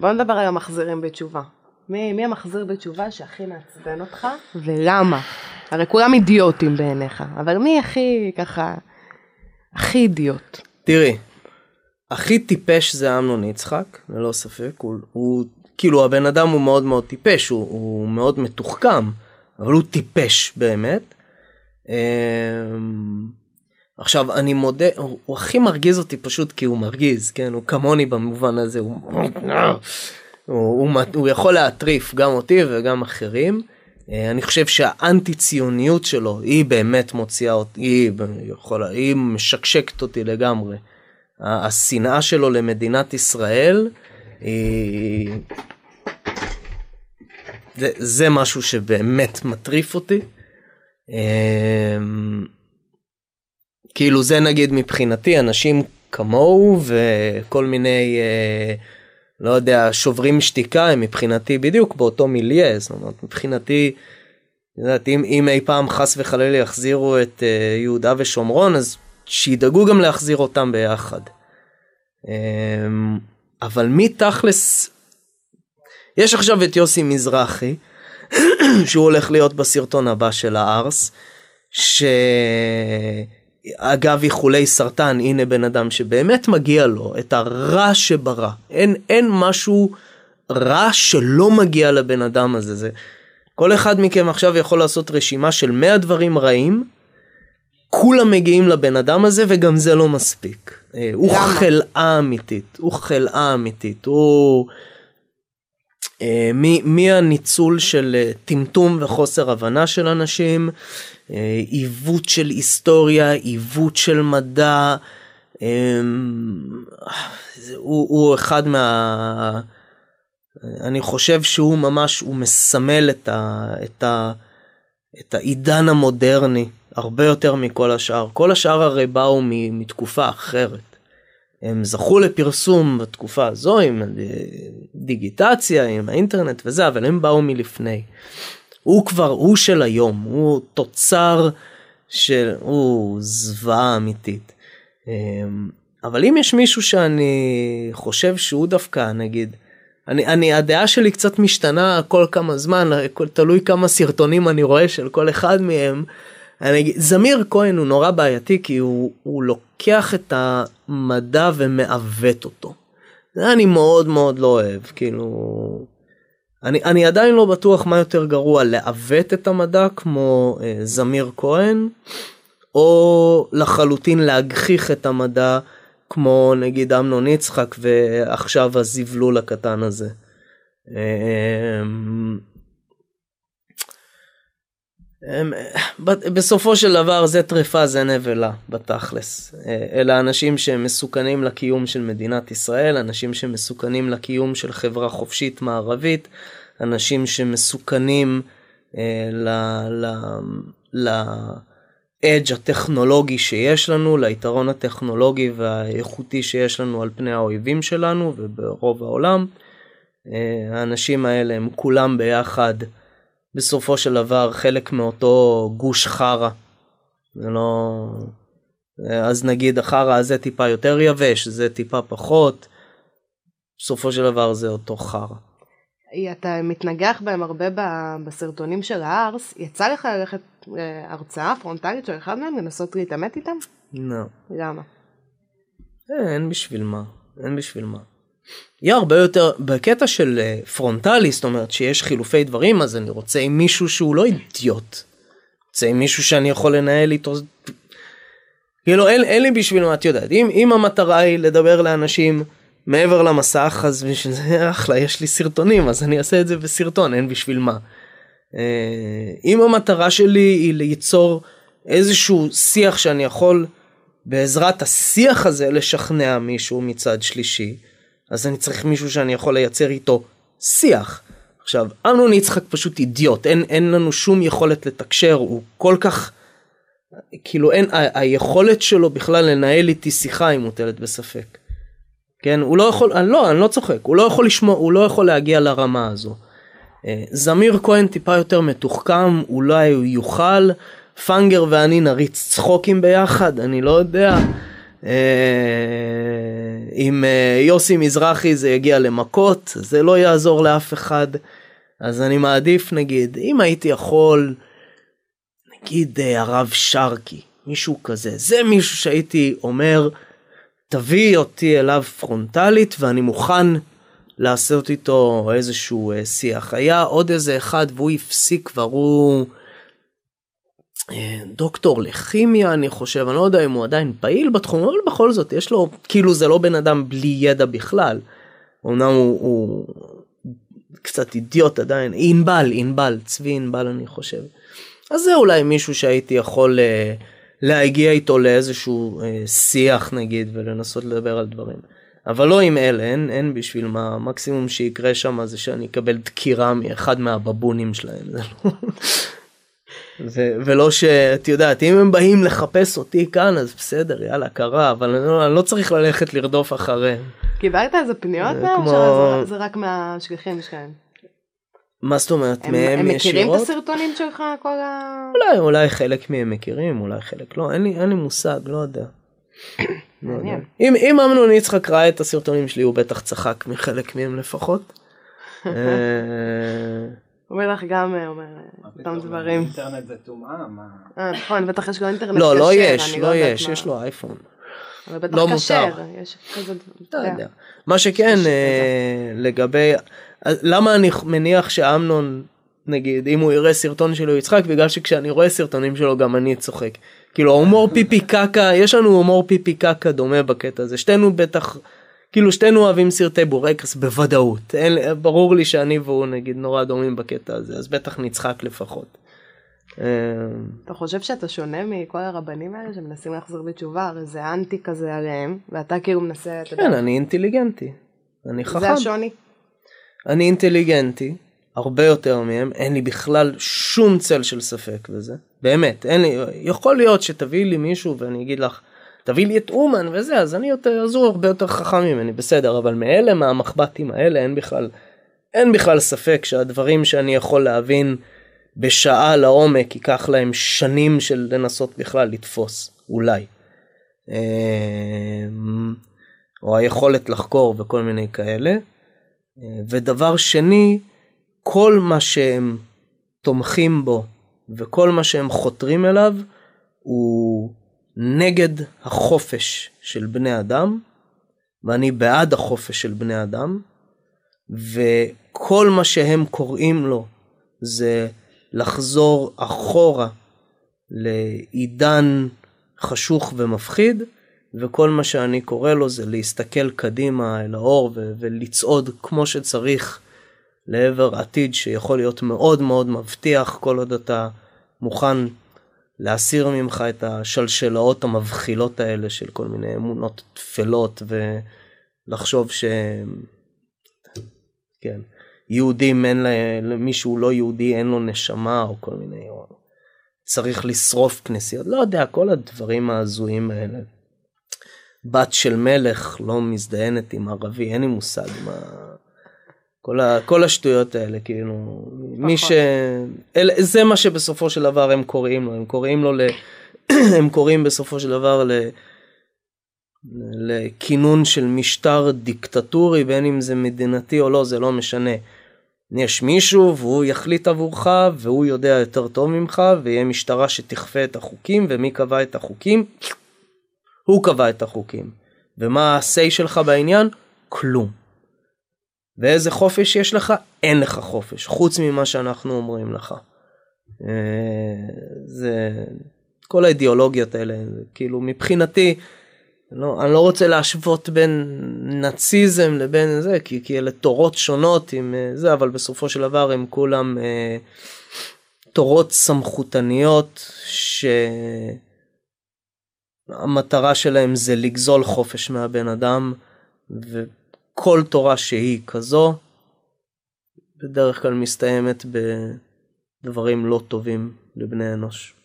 בוא נדבר על המחזירים בתשובה. מי, מי המחזיר בתשובה שהכי מעצבן אותך ולמה? הרי כולם אידיוטים בעיניך, אבל מי הכי ככה, הכי אידיוט? תראי, הכי טיפש זה אמנון יצחק, ללא ספק, הוא, הוא כאילו הבן אדם הוא מאוד מאוד טיפש, הוא, הוא מאוד מתוחכם, אבל הוא טיפש באמת. אמ, עכשיו אני מודה הוא, הוא הכי מרגיז אותי פשוט כי הוא מרגיז כן הוא כמוני במובן הזה הוא, הוא, הוא, הוא, הוא יכול להטריף גם אותי וגם אחרים. אה, אני חושב שהאנטי ציוניות שלו היא באמת מוציאה אותי היא, יכולה, היא משקשקת אותי לגמרי. השנאה שלו למדינת ישראל היא... זה, זה משהו שבאמת מטריף אותי. אמ, כאילו זה נגיד מבחינתי אנשים כמוהו וכל מיני אה, לא יודע שוברים שתיקה הם מבחינתי בדיוק באותו מיליה זאת אומרת מבחינתי. יודעת, אם, אם אי פעם חס וחלילה יחזירו את אה, יהודה ושומרון אז שידאגו גם להחזיר אותם ביחד. אה, אבל מי תכלס יש עכשיו את יוסי מזרחי שהוא הולך להיות בסרטון הבא של הארס. ש... אגב איחולי סרטן, הנה בן אדם שבאמת מגיע לו את הרע שברע. אין, אין משהו רע שלא מגיע לבן אדם הזה. זה, כל אחד מכם עכשיו יכול לעשות רשימה של 100 דברים רעים, כולם מגיעים לבן אדם הזה וגם זה לא מספיק. אה, למה? הוא חלאה אמיתית, הוא חלאה אמיתית, הוא... אה, מי הניצול של אה, טמטום וחוסר הבנה של אנשים עיוות של היסטוריה, עיוות של מדע, אמ, הוא, הוא אחד מה... אני חושב שהוא ממש, הוא מסמל את, ה, את, ה, את העידן המודרני הרבה יותר מכל השאר. כל השאר הרי באו מתקופה אחרת. הם זכו לפרסום בתקופה הזו עם אה, דיגיטציה, עם האינטרנט וזה, אבל הם באו מלפני. הוא כבר הוא של היום, הוא תוצר של, הוא זוועה אמיתית. אמ, אבל אם יש מישהו שאני חושב שהוא דווקא, נגיד, אני, אני, הדעה שלי קצת משתנה כל כמה זמן, תלוי כמה סרטונים אני רואה של כל אחד מהם. אני, זמיר כהן הוא נורא בעייתי כי הוא, הוא לוקח את המדע ומעוות אותו. זה אני מאוד מאוד לא אוהב, כאילו... אני, אני עדיין לא בטוח מה יותר גרוע לעוות את המדע כמו אה, זמיר כהן או לחלוטין להגחיך את המדע כמו נגיד אמנון יצחק ועכשיו הזבלול הקטן הזה. אה, אה, הם, בסופו של דבר זה טריפה זה נבלה בתכלס. אה, אלה אנשים שמסוכנים לקיום של מדינת ישראל, אנשים שמסוכנים לקיום של חברה חופשית מערבית, אנשים שמסוכנים אה, ל... ל... הטכנולוגי שיש לנו, ליתרון הטכנולוגי והאיכותי שיש לנו על פני האויבים שלנו וברוב העולם. אה, האנשים האלה הם כולם ביחד בסופו של דבר חלק מאותו גוש חרא. זה לא... אז נגיד החרא הזה טיפה יותר יבש, זה טיפה פחות, בסופו של דבר זה אותו חרא. אתה מתנגח בהם הרבה בסרטונים של הארס, יצא לך ללכת אה, הרצאה פרונטלית של אחד מהם לנסות להתעמת איתם? לא. No. למה? אה, אין בשביל מה, אין בשביל מה. יהיה הרבה יותר בקטע של אה, פרונטלי זאת אומרת שיש חילופי דברים אז אני רוצה עם מישהו שהוא לא אידיוט. רוצה עם מישהו שאני יכול לנהל איתו. כאילו אין, אין לי בשביל מה את יודעת אם, אם המטרה היא לדבר לאנשים מעבר למסך אז בשביל זה אחלה יש לי סרטונים אז אני אעשה את זה בסרטון אין בשביל מה. אה, אם המטרה שלי היא ליצור איזשהו שיח שאני יכול בעזרת השיח הזה לשכנע מישהו מצד שלישי אז אני צריך מישהו שאני יכול לייצר איתו שיח. עכשיו, אמנון יצחק פשוט אידיוט, אין, אין לנו שום יכולת לתקשר, הוא כל כך, כאילו אין, ה- היכולת שלו בכלל לנהל איתי שיחה היא מוטלת בספק. כן, הוא לא יכול, אני אה, לא, אני לא צוחק, הוא לא יכול לשמוע, הוא לא יכול להגיע לרמה הזו. אה, זמיר כהן טיפה יותר מתוחכם, אולי הוא יוכל, פאנגר ואני נריץ צחוקים ביחד, אני לא יודע. אה, אם אה, יוסי מזרחי זה יגיע למכות, זה לא יעזור לאף אחד. אז אני מעדיף נגיד, אם הייתי יכול, נגיד אה, הרב שרקי, מישהו כזה, זה מישהו שהייתי אומר, תביא אותי אליו פרונטלית ואני מוכן לעשות איתו איזשהו שיח. היה עוד איזה אחד והוא הפסיק כבר הוא אה, דוקטור לכימיה אני חושב אני לא יודע אם הוא עדיין פעיל בתחום אבל בכל זאת יש לו כאילו זה לא בן אדם בלי ידע בכלל. אמנם הוא, הוא קצת אידיוט עדיין ענבל ענבל צבי ענבל אני חושב. אז זה אולי מישהו שהייתי יכול אה, להגיע איתו לאיזשהו אה, שיח נגיד ולנסות לדבר על דברים. אבל לא עם אלה אין, אין בשביל מה המקסימום שיקרה שם זה שאני אקבל דקירה מאחד מהבבונים שלהם. לא- ו- ולא שאת יודעת אם הם באים לחפש אותי כאן אז בסדר יאללה קרה אבל אני לא, אני לא צריך ללכת לרדוף אחריהם. קיבלת איזה פניות מהם? כמו... זה, רק מהשגחים שלהם. מה זאת אומרת הם, מהם הם מכירים ישירות? את הסרטונים שלך כל ה... אולי אולי חלק מהם מכירים אולי חלק לא אין לי אין לי מושג לא יודע. לא אם אם אמנון יצחק ראה את הסרטונים שלי הוא בטח צחק מחלק מהם לפחות. המלח גם אה, אומר אותם דברים. אינטרנט זה טומאה, מה... אה, נכון, בטח יש לו אינטרנט קשר. לא, לא יש, לא, לא יש, יש לו אייפון. אבל בטח לא כשר, יש כזה... לא יודע. מה שכן, אה, לגבי... למה אני מניח שאמנון, נגיד, אם הוא יראה סרטון שלו יצחק, בגלל שכשאני רואה סרטונים שלו גם אני צוחק. כאילו הומור פיפי קקה, יש לנו הומור פיפי קקה דומה בקטע הזה, שתינו בטח כאילו שתינו אוהבים סרטי בורקס בוודאות אין, ברור לי שאני והוא נגיד נורא דומים בקטע הזה אז בטח נצחק לפחות. אמ, אתה חושב שאתה שונה מכל הרבנים האלה שמנסים להחזיר בתשובה הרי זה אנטי כזה עליהם ואתה כאילו מנסה כן אני אינטליגנטי אני חכם זה השוני אני אינטליגנטי הרבה יותר מהם אין לי בכלל שום צל של ספק בזה באמת אין לי יכול להיות שתביאי לי מישהו ואני אגיד לך תביא לי את אומן וזה אז אני יותר אז הוא הרבה יותר חכם ממני בסדר אבל מאלה מהמחבטים האלה אין בכלל אין בכלל ספק שהדברים שאני יכול להבין בשעה לעומק ייקח להם שנים של לנסות בכלל לתפוס אולי. אמ, או היכולת לחקור וכל מיני כאלה. ודבר שני כל מה שהם תומכים בו וכל מה שהם חותרים אליו הוא נגד החופש של בני אדם, ואני בעד החופש של בני אדם, וכל מה שהם קוראים לו זה לחזור אחורה לעידן חשוך ומפחיד, וכל מה שאני קורא לו זה להסתכל קדימה אל האור ו- ולצעוד כמו שצריך לעבר עתיד שיכול להיות מאוד מאוד מבטיח כל עוד אתה מוכן להסיר ממך את השלשלאות המבחילות האלה של כל מיני אמונות טפלות ולחשוב ש... כן, יהודים אין להם, מישהו לא יהודי אין לו נשמה או כל מיני... או... צריך לשרוף כנסיות, לא יודע, כל הדברים ההזויים האלה. בת של מלך לא מזדיינת עם ערבי, אין לי מושג מה... כל, ה, כל השטויות האלה, כאילו, מי נכון. ש... אל, זה מה שבסופו של דבר הם קוראים לו, הם קוראים לו ל... הם קוראים בסופו של דבר ל... לכינון של משטר דיקטטורי, בין אם זה מדינתי או לא, זה לא משנה. יש מישהו והוא יחליט עבורך והוא יודע יותר טוב ממך ויהיה משטרה שתכפה את החוקים ומי קבע את החוקים? הוא קבע את החוקים. ומה ה-say שלך בעניין? כלום. ואיזה חופש יש לך? אין לך חופש, חוץ ממה שאנחנו אומרים לך. אה, זה כל האידיאולוגיות האלה, כאילו מבחינתי, לא, אני לא רוצה להשוות בין נאציזם לבין זה, כי, כי אלה תורות שונות עם אה, זה, אבל בסופו של דבר הם כולם אה, תורות סמכותניות שהמטרה שלהם זה לגזול חופש מהבן אדם. ו... כל תורה שהיא כזו, בדרך כלל מסתיימת בדברים לא טובים לבני אנוש.